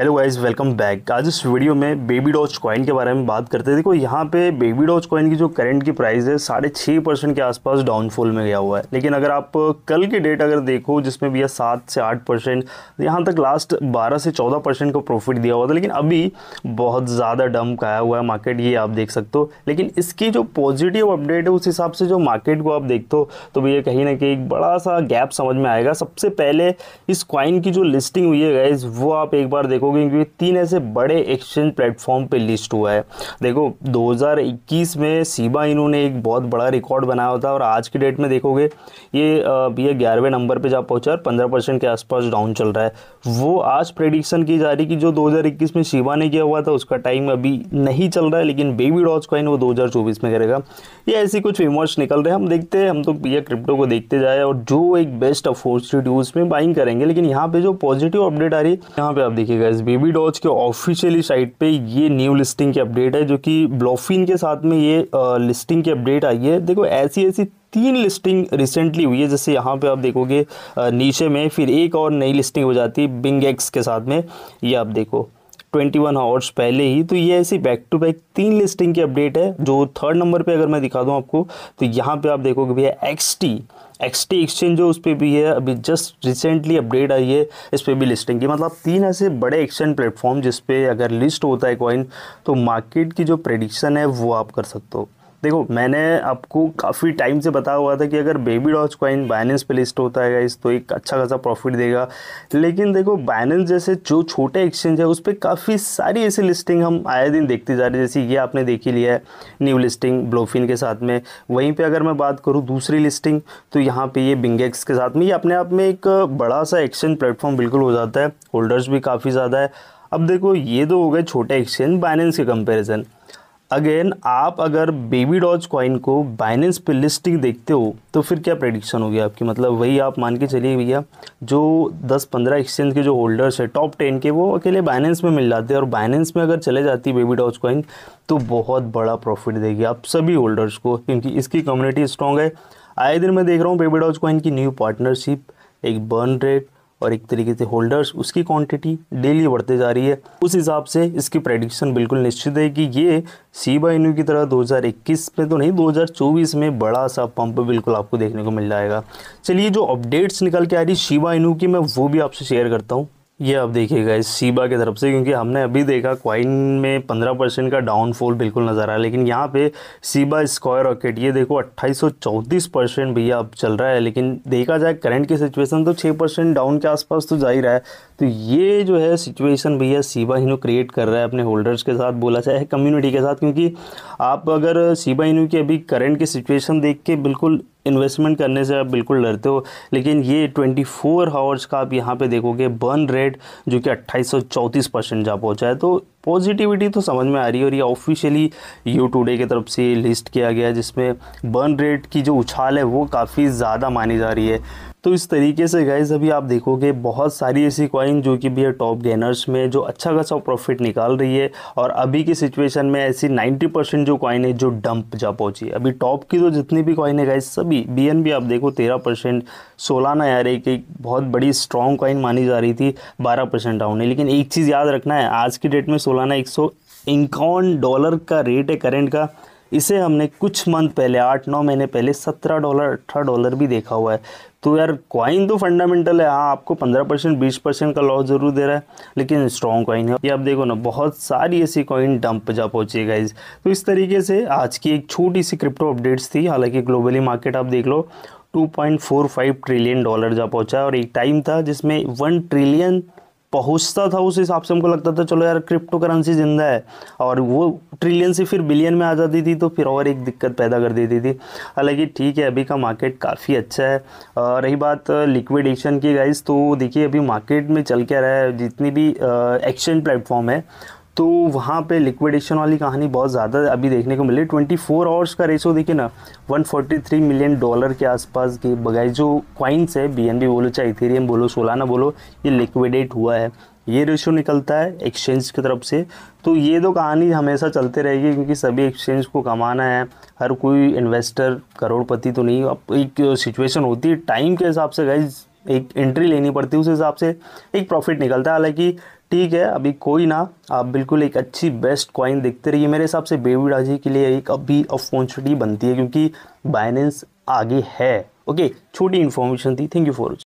hello guys welcome back आज इस video में बेबी डॉच कॉइन के बारे में बात करते हैं देखो यहाँ पे बेबी डॉच कॉइन की जो करंट की प्राइस है साढ़े छः परसेंट के आसपास डाउनफॉल में गया हुआ है लेकिन अगर आप कल की डेट अगर देखो जिसमें भी है सात से आठ परसेंट तो यहाँ तक लास्ट बारह से चौदह परसेंट का प्रॉफिट दिया हुआ था लेकिन अभी बहुत ज़्यादा डम्प आया हुआ है मार्केट ये आप देख सकते हो लेकिन इसकी जो पॉजिटिव अपडेट है उस हिसाब से जो मार्केट को आप देखते हो तो भैया कहीं ना कहीं एक बड़ा सा गैप समझ में आएगा सबसे पहले इस कॉइन की जो लिस्टिंग हुई है गाइज वो आप एक बार देखो देखोगे क्योंकि तीन ऐसे बड़े एक्सचेंज प्लेटफॉर्म पे लिस्ट हुआ है देखो 2021 में सीबा इन्होंने एक बहुत बड़ा रिकॉर्ड बनाया था और आज की डेट में देखोगे ये ये ग्यारहवें नंबर पे जा पहुंचा और पंद्रह परसेंट के आसपास डाउन चल रहा है वो आज प्रेडिक्शन की जा रही कि जो 2021 में शिवा ने किया हुआ था उसका टाइम अभी नहीं चल रहा है लेकिन बेबी डॉज कॉइन वो दो में करेगा ये ऐसी कुछ विमर्श निकल रहे हैं हम देखते हैं हम तो ये क्रिप्टो को देखते जाए और जो एक बेस्ट अपॉर्चुनिटी उसमें बाइंग करेंगे लेकिन यहाँ पर जो पॉजिटिव अपडेट आ रही है यहाँ पर आप देखिएगा गाइस बेबी डॉज के ऑफिशियली साइट पे ये न्यू लिस्टिंग की अपडेट है जो कि ब्लॉफिन के साथ में ये लिस्टिंग की अपडेट आई है देखो ऐसी ऐसी तीन लिस्टिंग रिसेंटली हुई है जैसे यहाँ पे आप देखोगे नीचे में फिर एक और नई लिस्टिंग हो जाती है बिंग एक्स के साथ में ये आप देखो ट्वेंटी वन आवर्स पहले ही तो ये ऐसी बैक टू बैक तीन लिस्टिंग की अपडेट है जो थर्ड नंबर पे अगर मैं दिखा दूँ आपको तो यहाँ पे आप देखोगे भैया X T X T exchange जो उस पर भी है अभी जस्ट रिसेंटली अपडेट आई है इस पर भी लिस्टिंग की मतलब तीन ऐसे बड़े एक्सचेंज प्लेटफॉर्म जिसपे अगर लिस्ट होता है कॉइन तो मार्केट की जो प्रडिक्शन है वो आप कर सकते हो देखो मैंने आपको काफ़ी टाइम से बताया हुआ था कि अगर बेबी डॉच कॉइन बाइनेंस पे लिस्ट होता है इस तो एक अच्छा खासा प्रॉफिट देगा लेकिन देखो बाइनेंस जैसे जो छोटे एक्सचेंज है उस पर काफ़ी सारी ऐसी लिस्टिंग हम आए दिन देखते जा रहे हैं जैसे ये आपने देखी लिया है न्यू लिस्टिंग ब्लोफिन के साथ में वहीं पर अगर मैं बात करूँ दूसरी लिस्टिंग तो यहाँ पर ये बिंगेक्स के साथ में ये अपने आप में एक बड़ा सा एक्सचेंज प्लेटफॉर्म बिल्कुल हो जाता है होल्डर्स भी काफ़ी ज़्यादा है अब देखो ये तो हो गए छोटे एक्सचेंज बाइनेंस के कंपेरिजन अगेन आप अगर बेबी डॉज कॉइन को बाइनेंस पे लिस्टिंग देखते हो तो फिर क्या प्रेडिक्शन होगी आपकी मतलब वही आप मान के चलिए भैया जो 10-15 एक्सचेंज के जो होल्डर्स है टॉप 10 के वो अकेले बाइनेंस में मिल जाते हैं और बाइनेंस में अगर चले जाती बेबी डॉज कॉइन तो बहुत बड़ा प्रॉफिट देगी आप सभी होल्डर्स को क्योंकि इसकी कम्युनिटी स्ट्रॉन्ग है आए दिन मैं देख रहा हूँ बेबी डॉज कॉइन की न्यू पार्टनरशिप एक बर्न रेट और एक तरीके से होल्डर्स उसकी क्वांटिटी डेली बढ़ते जा रही है उस हिसाब से इसकी प्रेडिक्शन बिल्कुल निश्चित है कि ये सी बाई की तरह 2021 में तो नहीं 2024 में बड़ा सा पंप बिल्कुल आपको देखने को मिल जाएगा चलिए जो अपडेट्स निकल के आ रही शिवा इनू की मैं वो भी आपसे शेयर करता हूँ ये आप देखिएगा इस सीबा की तरफ से क्योंकि हमने अभी देखा क्वाइन में 15 परसेंट का डाउनफॉल बिल्कुल नज़र आया लेकिन यहाँ पे सीबा स्क्वायर रॉकेट ये देखो अट्ठाईस परसेंट भैया अब चल रहा है लेकिन देखा जाए करंट की सिचुएशन तो 6 परसेंट डाउन के आसपास तो जा ही रहा है तो ये जो है सिचुएशन भैया सीबा इनू क्रिएट कर रहा है अपने होल्डर्स के साथ बोला चाहे कम्युनिटी के साथ क्योंकि आप अगर सीबा इनू की अभी करेंट की सिचुएशन देख के बिल्कुल इन्वेस्टमेंट करने से आप बिल्कुल डरते हो लेकिन ये 24 फोर आवर्स का आप यहाँ पे देखोगे बर्न रेट जो कि अट्ठाईस परसेंट जा पहुँचा है तो पॉजिटिविटी तो समझ में आ रही है और ये ऑफिशियली यू टूडे की तरफ से लिस्ट किया गया जिसमें बर्न रेट की जो उछाल है वो काफ़ी ज़्यादा मानी जा रही है तो इस तरीके से गाइज अभी आप देखोगे बहुत सारी ऐसी कॉइन जो कि भी है टॉप गेनर्स में जो अच्छा खासा प्रॉफिट निकाल रही है और अभी की सिचुएशन में ऐसी 90 परसेंट जो कॉइन है जो डंप जा पहुंची अभी टॉप की तो जितनी भी कॉइन है गाइज सभी बी एन बी आप देखो तेरह परसेंट सोलाना यार एक एक बहुत बड़ी स्ट्रॉन्ग कॉइन मानी जा रही थी बारह परसेंट डाउन है लेकिन एक चीज़ याद रखना है आज की डेट में सोलाना एक सौ इक्यावन डॉलर का रेट है करेंट का इसे हमने कुछ मंथ पहले आठ नौ महीने पहले सत्रह डॉलर अठारह डॉलर भी देखा हुआ है तो यार क्वाइन तो फंडामेंटल है हाँ आपको पंद्रह परसेंट बीस परसेंट का लॉस जरूर दे रहा है लेकिन स्ट्रॉन्ग कॉइन है ये आप देखो ना बहुत सारी ऐसी कॉइन डंप जा है गाइज तो इस तरीके से आज की एक छोटी सी क्रिप्टो अपडेट्स थी हालांकि ग्लोबली मार्केट आप देख लो 2.45 ट्रिलियन डॉलर जा पहुंचा और एक टाइम था जिसमें 1 ट्रिलियन पहुंचता था उस हिसाब से हमको लगता था चलो यार क्रिप्टो करेंसी जिंदा है और वो ट्रिलियन से फिर बिलियन में आ जाती थी तो फिर और एक दिक्कत पैदा कर देती थी हालांकि ठीक है अभी का मार्केट काफ़ी अच्छा है रही बात लिक्विडेशन की गाइज तो देखिए अभी मार्केट में चल क्या रहा है जितनी भी एक्सचेंज प्लेटफॉर्म है तो वहाँ पे लिक्विडेशन वाली कहानी बहुत ज़्यादा अभी देखने को मिली ट्वेंटी फोर आवर्स का रेशो देखिए ना 143 मिलियन डॉलर के आसपास के बगैर जो क्वाइंस है बी बोलो चाहे इथेरियम बोलो सोलाना बोलो ये लिक्विडेट हुआ है ये रेशो निकलता है एक्सचेंज की तरफ से तो ये दो कहानी हमेशा चलते रहेगी क्योंकि सभी एक्सचेंज को कमाना है हर कोई इन्वेस्टर करोड़पति तो नहीं अब एक सिचुएशन होती है टाइम के हिसाब से गई एक एंट्री लेनी पड़ती है उस हिसाब से एक प्रॉफिट निकलता है हालांकि ठीक है अभी कोई ना आप बिल्कुल एक अच्छी बेस्ट कॉइन देखते रहिए मेरे हिसाब से बेबी राजी के लिए एक अभी अपॉर्चुनिटी बनती है क्योंकि बाइनेंस आगे है ओके छोटी इन्फॉर्मेशन थी थैंक यू फॉर